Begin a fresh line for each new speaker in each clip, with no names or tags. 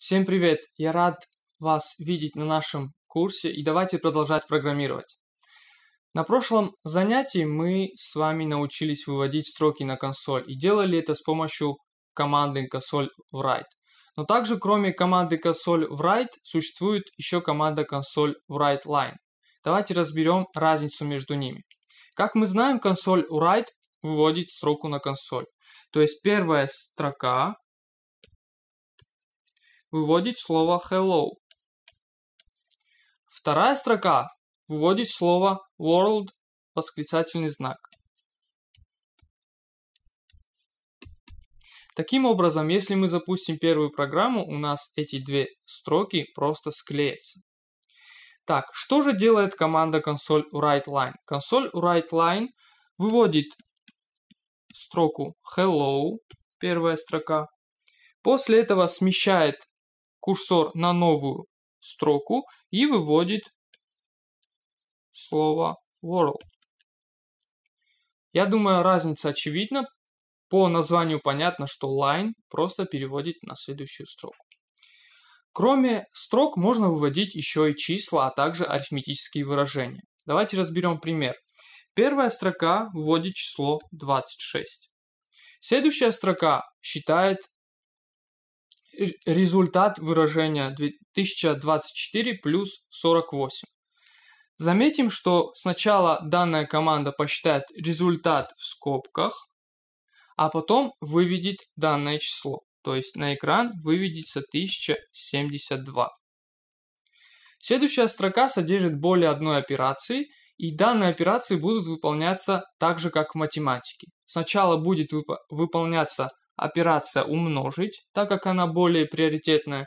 Всем привет! Я рад вас видеть на нашем курсе и давайте продолжать программировать. На прошлом занятии мы с вами научились выводить строки на консоль и делали это с помощью команды консоль write. Но также кроме команды консоль write существует еще команда консоль write line. Давайте разберем разницу между ними. Как мы знаем, консоль write выводит строку на консоль. То есть первая строка выводить слово hello. Вторая строка выводит слово world восклицательный знак. Таким образом, если мы запустим первую программу, у нас эти две строки просто склеятся. Так, что же делает команда консоль WriteLine? Консоль WriteLine выводит строку hello, первая строка. После этого смещает курсор на новую строку и выводит слово world. Я думаю, разница очевидна. По названию понятно, что line просто переводит на следующую строку. Кроме строк можно выводить еще и числа, а также арифметические выражения. Давайте разберем пример. Первая строка вводит число 26. Следующая строка считает результат выражения 1024 плюс 48. Заметим, что сначала данная команда посчитает результат в скобках, а потом выведет данное число. То есть на экран выведется 1072. Следующая строка содержит более одной операции, и данные операции будут выполняться так же, как в математике. Сначала будет вып выполняться операция «умножить», так как она более приоритетная,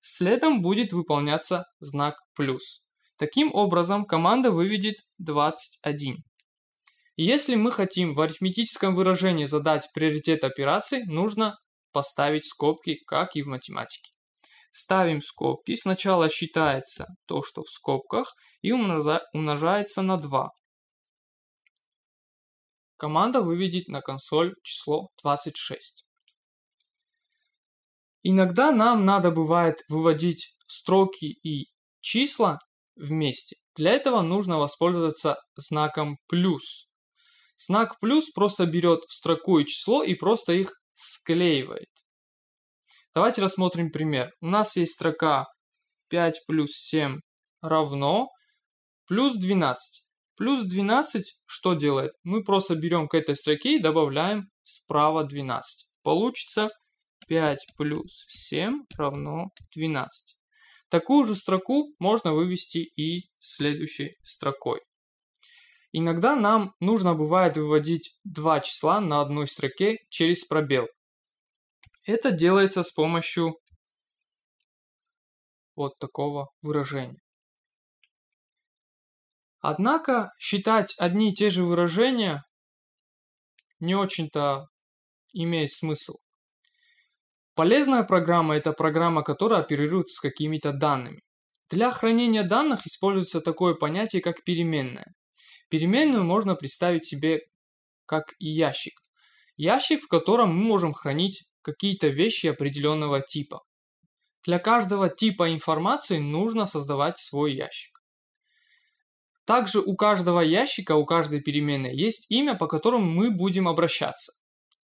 следом будет выполняться знак «плюс». Таким образом, команда выведет 21. Если мы хотим в арифметическом выражении задать приоритет операций, нужно поставить скобки, как и в математике. Ставим скобки, сначала считается то, что в скобках, и умножается на 2. Команда выведет на консоль число 26. Иногда нам надо бывает выводить строки и числа вместе. Для этого нужно воспользоваться знаком плюс. Знак плюс просто берет строку и число и просто их склеивает. Давайте рассмотрим пример. У нас есть строка 5 плюс 7 равно плюс 12. Плюс 12 что делает? Мы просто берем к этой строке и добавляем справа 12. Получится 5 плюс 7 равно 12. Такую же строку можно вывести и следующей строкой. Иногда нам нужно бывает выводить два числа на одной строке через пробел. Это делается с помощью вот такого выражения. Однако считать одни и те же выражения не очень-то имеет смысл. Полезная программа – это программа, которая оперирует с какими-то данными. Для хранения данных используется такое понятие, как переменная. Переменную можно представить себе как ящик. Ящик, в котором мы можем хранить какие-то вещи определенного типа. Для каждого типа информации нужно создавать свой ящик. Также у каждого ящика, у каждой переменной есть имя, по которому мы будем обращаться.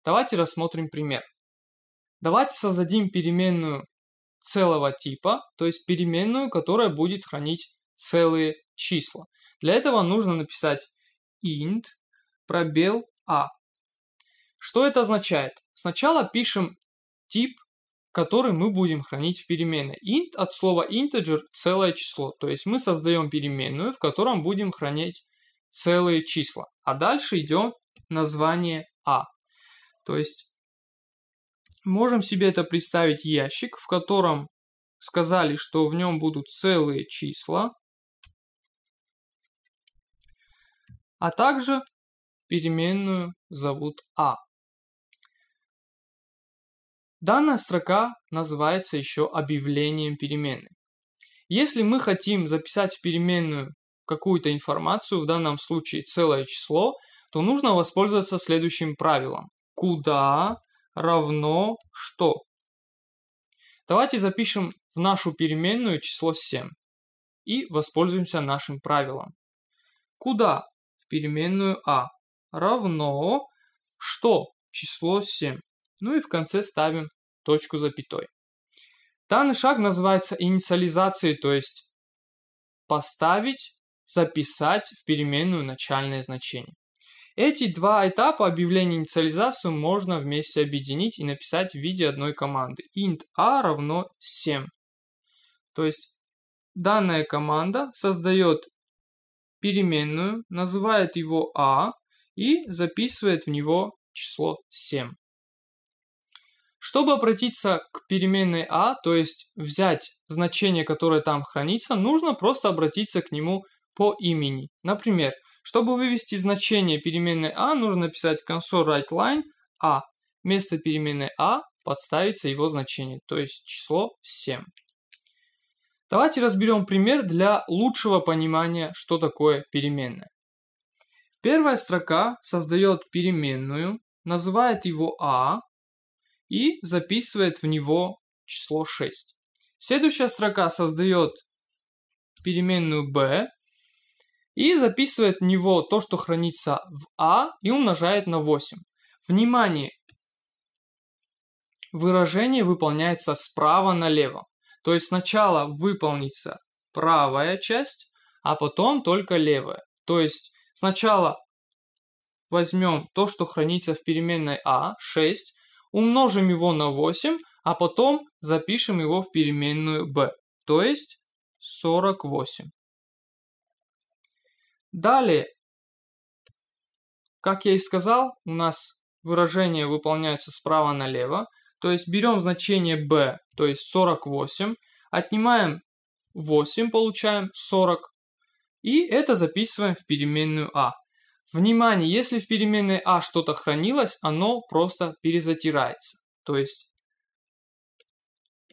Давайте рассмотрим пример. Давайте создадим переменную целого типа, то есть переменную, которая будет хранить целые числа. Для этого нужно написать int пробел a. Что это означает? Сначала пишем тип который мы будем хранить в переменной. Int от слова integer – целое число, то есть мы создаем переменную, в котором будем хранить целые числа. А дальше идем название a. «А». То есть можем себе это представить ящик, в котором сказали, что в нем будут целые числа, а также переменную зовут a. «А». Данная строка называется еще объявлением переменной. Если мы хотим записать в переменную какую-то информацию, в данном случае целое число, то нужно воспользоваться следующим правилом. Куда равно что. Давайте запишем в нашу переменную число 7 и воспользуемся нашим правилом. Куда в переменную а равно что число 7 ну и в конце ставим точку запятой. Данный шаг называется инициализацией, то есть поставить, записать в переменную начальное значение. Эти два этапа объявления инициализации можно вместе объединить и написать в виде одной команды. int a равно 7. То есть данная команда создает переменную, называет его a и записывает в него число 7. Чтобы обратиться к переменной a, «а», то есть взять значение, которое там хранится, нужно просто обратиться к нему по имени. Например, чтобы вывести значение переменной a, «а», нужно написать console write line a. «а». Вместо переменной a подставится его значение, то есть число 7. Давайте разберем пример для лучшего понимания, что такое переменная. Первая строка создает переменную, называет его a, и записывает в него число 6. Следующая строка создает переменную b и записывает в него то, что хранится в a «а» и умножает на 8. Внимание! Выражение выполняется справа налево. То есть сначала выполнится правая часть, а потом только левая. То есть сначала возьмем то, что хранится в переменной а, 6, умножим его на 8, а потом запишем его в переменную b, то есть 48. Далее, как я и сказал, у нас выражения выполняются справа налево, то есть берем значение b, то есть 48, отнимаем 8, получаем 40, и это записываем в переменную a. «А». Внимание, если в переменной а что-то хранилось, оно просто перезатирается. То есть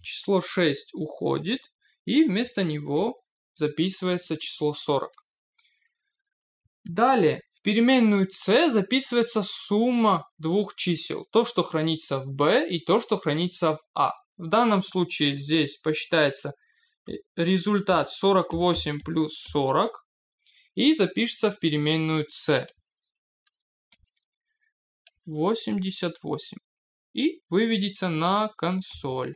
число 6 уходит, и вместо него записывается число 40. Далее, в переменную с записывается сумма двух чисел. То, что хранится в b и то, что хранится в а. В данном случае здесь посчитается э, результат 48 плюс 40 и запишется в переменную c. 88. И выведется на консоль.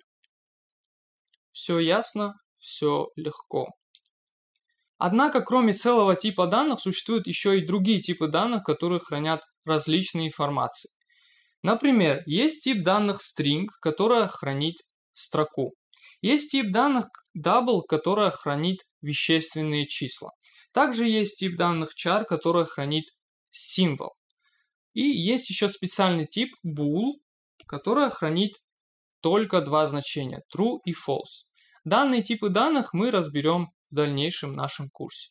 Все ясно, все легко. Однако, кроме целого типа данных, существуют еще и другие типы данных, которые хранят различные информации. Например, есть тип данных string, которая хранит строку. Есть тип данных, double, которая хранит вещественные числа. Также есть тип данных char, которая хранит символ. И есть еще специальный тип bool, которая хранит только два значения true и false. Данные типы данных мы разберем в дальнейшем нашем курсе.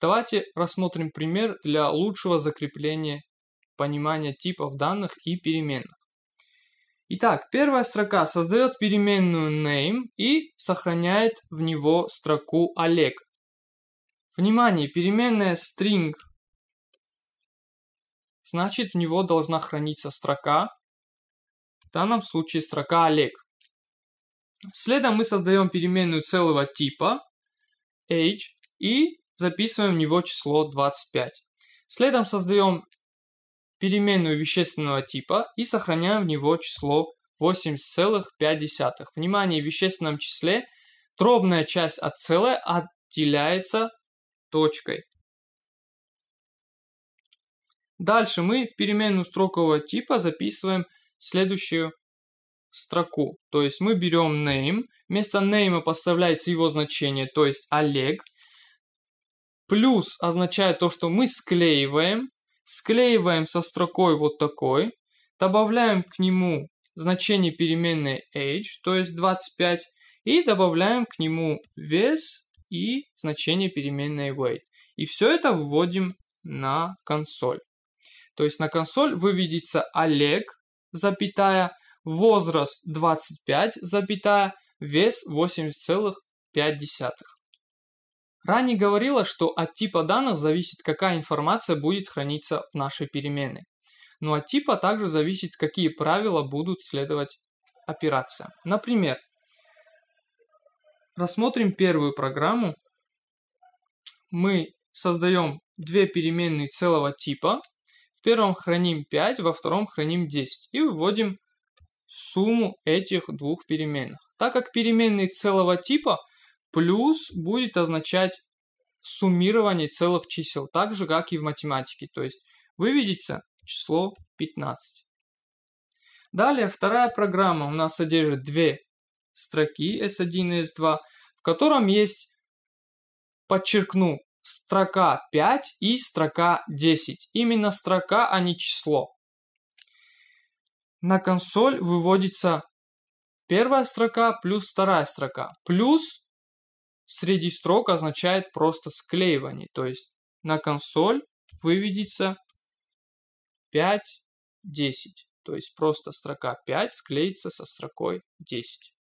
Давайте рассмотрим пример для лучшего закрепления понимания типов данных и переменных. Итак, первая строка создает переменную name и сохраняет в него строку Олег. Внимание, переменная string. Значит, в него должна храниться строка. В данном случае строка Олег. Следом мы создаем переменную целого типа age и записываем в него число 25. Следом создаем переменную вещественного типа и сохраняем в него число 8,5. Внимание, в вещественном числе дробная часть от целой отделяется точкой. Дальше мы в переменную строкового типа записываем следующую строку. То есть мы берем name, вместо name поставляется его значение, то есть Олег. Плюс означает то, что мы склеиваем Склеиваем со строкой вот такой, добавляем к нему значение переменной age, то есть 25, и добавляем к нему вес и значение переменной weight. И все это вводим на консоль. То есть на консоль выведется Олег, запятая, возраст 25, запятая, вес 8,5. Ранее говорила, что от типа данных зависит, какая информация будет храниться в нашей переменной. Но от типа также зависит, какие правила будут следовать операциям. Например, рассмотрим первую программу. Мы создаем две переменные целого типа. В первом храним 5, во втором храним 10. И выводим сумму этих двух переменных. Так как переменные целого типа – Плюс будет означать суммирование целых чисел, так же, как и в математике. То есть выведется число 15. Далее вторая программа у нас содержит две строки S1 и S2, в котором есть, подчеркну, строка 5 и строка 10. Именно строка, а не число. На консоль выводится первая строка плюс вторая строка. Плюс среди строк означает просто склеивание, то есть на консоль выведется 5, 10. То есть просто строка 5 склеится со строкой 10.